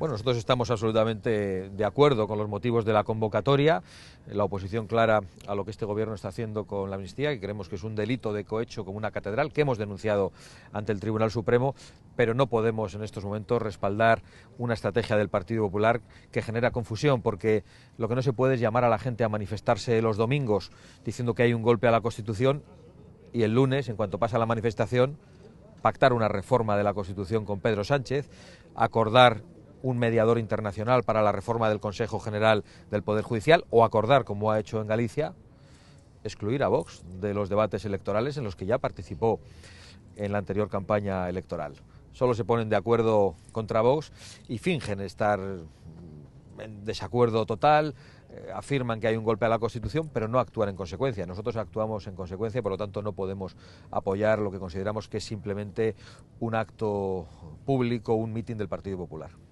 Bueno, nosotros estamos absolutamente de acuerdo con los motivos de la convocatoria, la oposición clara a lo que este gobierno está haciendo con la amnistía, que creemos que es un delito de cohecho como una catedral, que hemos denunciado ante el Tribunal Supremo, pero no podemos en estos momentos respaldar una estrategia del Partido Popular que genera confusión, porque lo que no se puede es llamar a la gente a manifestarse los domingos diciendo que hay un golpe a la Constitución y el lunes, en cuanto pasa la manifestación, pactar una reforma de la Constitución con Pedro Sánchez, acordar un mediador internacional para la reforma del Consejo General del Poder Judicial o acordar, como ha hecho en Galicia, excluir a Vox de los debates electorales en los que ya participó en la anterior campaña electoral. Solo se ponen de acuerdo contra Vox y fingen estar en desacuerdo total, eh, afirman que hay un golpe a la Constitución, pero no actúan en consecuencia. Nosotros actuamos en consecuencia, por lo tanto no podemos apoyar lo que consideramos que es simplemente un acto público, un mitin del Partido Popular.